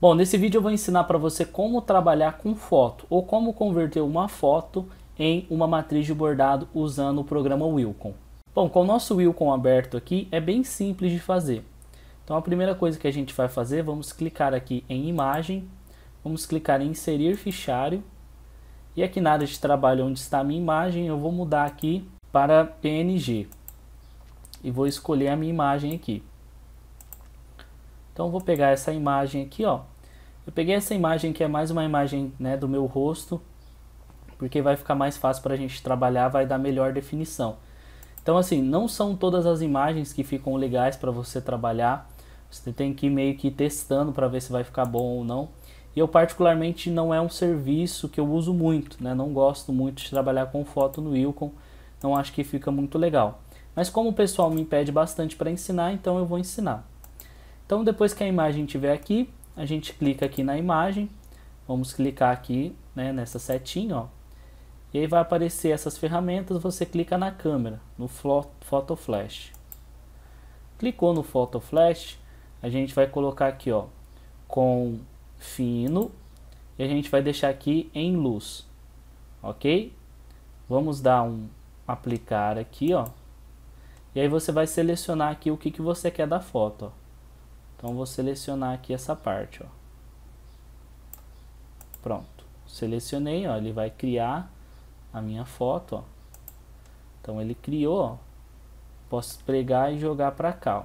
Bom, nesse vídeo eu vou ensinar para você como trabalhar com foto ou como converter uma foto em uma matriz de bordado usando o programa Wilcon. Bom, com o nosso Wilcon aberto aqui é bem simples de fazer. Então a primeira coisa que a gente vai fazer, vamos clicar aqui em imagem, vamos clicar em inserir fichário e aqui na área de trabalho onde está a minha imagem eu vou mudar aqui para PNG e vou escolher a minha imagem aqui. Então vou pegar essa imagem aqui, ó, eu peguei essa imagem que é mais uma imagem né, do meu rosto, porque vai ficar mais fácil para a gente trabalhar, vai dar melhor definição. Então assim, não são todas as imagens que ficam legais para você trabalhar. Você tem que ir meio que testando para ver se vai ficar bom ou não. E eu particularmente não é um serviço que eu uso muito, né? Não gosto muito de trabalhar com foto no Wilcon, não acho que fica muito legal. Mas como o pessoal me pede bastante para ensinar, então eu vou ensinar. Então depois que a imagem estiver aqui, a gente clica aqui na imagem, vamos clicar aqui né, nessa setinha, ó, e aí vai aparecer essas ferramentas, você clica na câmera, no Photo Flash. Clicou no Photo Flash, a gente vai colocar aqui ó, com fino, e a gente vai deixar aqui em luz, ok? Vamos dar um aplicar aqui, ó, e aí você vai selecionar aqui o que, que você quer da foto, ó. Então vou selecionar aqui essa parte, ó. Pronto. Selecionei, ó, ele vai criar a minha foto, ó. Então ele criou, ó. Posso pregar e jogar para cá, ó.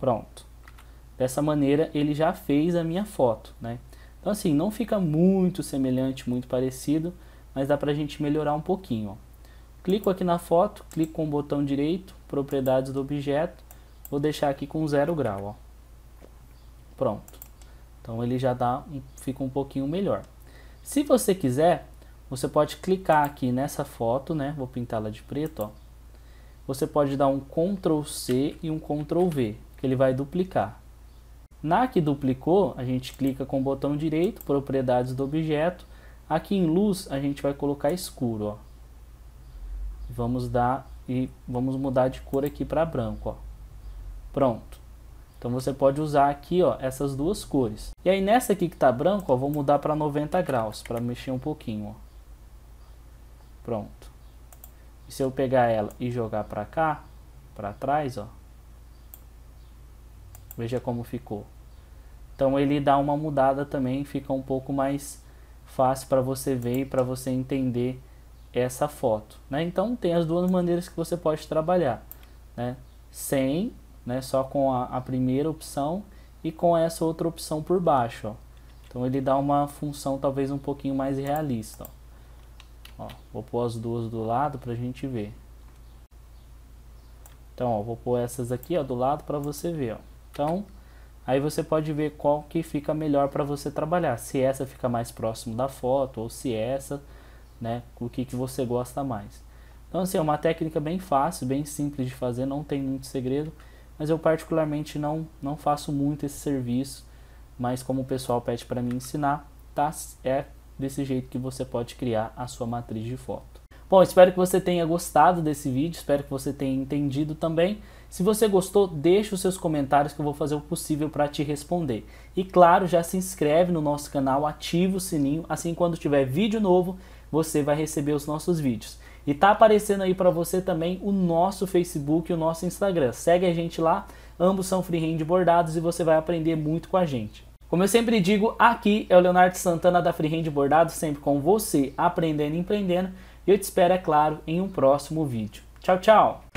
Pronto. Dessa maneira ele já fez a minha foto, né? Então assim, não fica muito semelhante, muito parecido, mas dá para a gente melhorar um pouquinho, ó. Clico aqui na foto, clico com o botão direito, propriedades do objeto, Vou deixar aqui com zero grau, ó. Pronto. Então ele já dá tá, um, fica um pouquinho melhor. Se você quiser, você pode clicar aqui nessa foto, né? Vou pintá-la de preto, ó. Você pode dar um Ctrl C e um Ctrl V, que ele vai duplicar. Na que duplicou, a gente clica com o botão direito, propriedades do objeto. Aqui em luz, a gente vai colocar escuro, ó. Vamos dar e vamos mudar de cor aqui para branco, ó. Pronto. Então você pode usar aqui ó, essas duas cores. E aí nessa aqui que está branco, ó, vou mudar para 90 graus, para mexer um pouquinho. Ó. Pronto. E se eu pegar ela e jogar para cá, para trás, ó, veja como ficou. Então ele dá uma mudada também, fica um pouco mais fácil para você ver e para você entender essa foto. Né? Então tem as duas maneiras que você pode trabalhar. Né? Sem né? Só com a, a primeira opção e com essa outra opção por baixo, ó. Então ele dá uma função talvez um pouquinho mais realista, ó. Ó, vou pôr as duas do lado para a gente ver. Então, ó, vou pôr essas aqui, ó, do lado para você ver, ó. Então, aí você pode ver qual que fica melhor para você trabalhar. Se essa fica mais próximo da foto ou se essa, né, o que, que você gosta mais. Então, assim, é uma técnica bem fácil, bem simples de fazer, não tem muito segredo mas eu particularmente não, não faço muito esse serviço, mas como o pessoal pede para me ensinar, tá? É desse jeito que você pode criar a sua matriz de foto. Bom, espero que você tenha gostado desse vídeo, espero que você tenha entendido também. Se você gostou, deixe os seus comentários que eu vou fazer o possível para te responder. E claro, já se inscreve no nosso canal, ativa o sininho, assim quando tiver vídeo novo, você vai receber os nossos vídeos. E tá aparecendo aí para você também o nosso Facebook e o nosso Instagram. Segue a gente lá, ambos são freehand bordados e você vai aprender muito com a gente. Como eu sempre digo, aqui é o Leonardo Santana da Freehand Bordado, sempre com você, aprendendo e empreendendo. E eu te espero, é claro, em um próximo vídeo. Tchau, tchau!